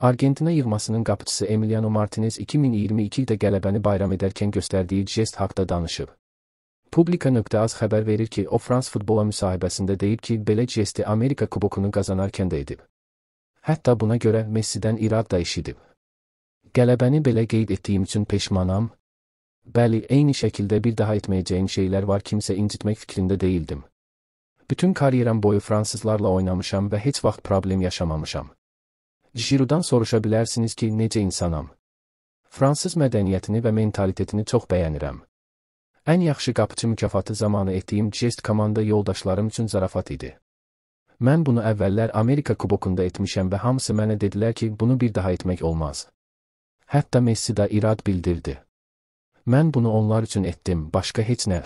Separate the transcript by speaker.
Speaker 1: Argentina yığmasının qapıçısı Emiliano Martinez 2022-də qələbəni bayram edərkən göstərdiyi jest haqda danışıb. Publika.az xəbər verir ki, o Frans futbola müsahibəsində deyib ki, belə jesti Amerika kubokunu qazanarkən də edib. Hətta buna görə Messidən irad da işidib. Qələbəni belə qeyd etdiyim üçün peşmanam. Bəli, eyni şəkildə bir daha etməyəcəyim şeylər var kimsə incitmək fikrində deyildim. Bütün karyeram boyu fransızlarla oynamışam və heç vaxt problem yaşamamışam. Jirudan soruşa bilərsiniz ki, necə insanam? Fransız mədəniyyətini və mentalitetini çox bəyənirəm. Ən yaxşı qapıçı mükafatı zamanı etdiyim jest komanda yoldaşlarım üçün zarafat idi. Mən bunu əvvəllər Amerika kubokunda etmişəm və hamısı mənə dedilər ki, bunu bir daha etmək olmaz. Hətta Messi də irad bildirdi. Mən
Speaker 2: bunu onlar üçün etdim, başqa heç nə.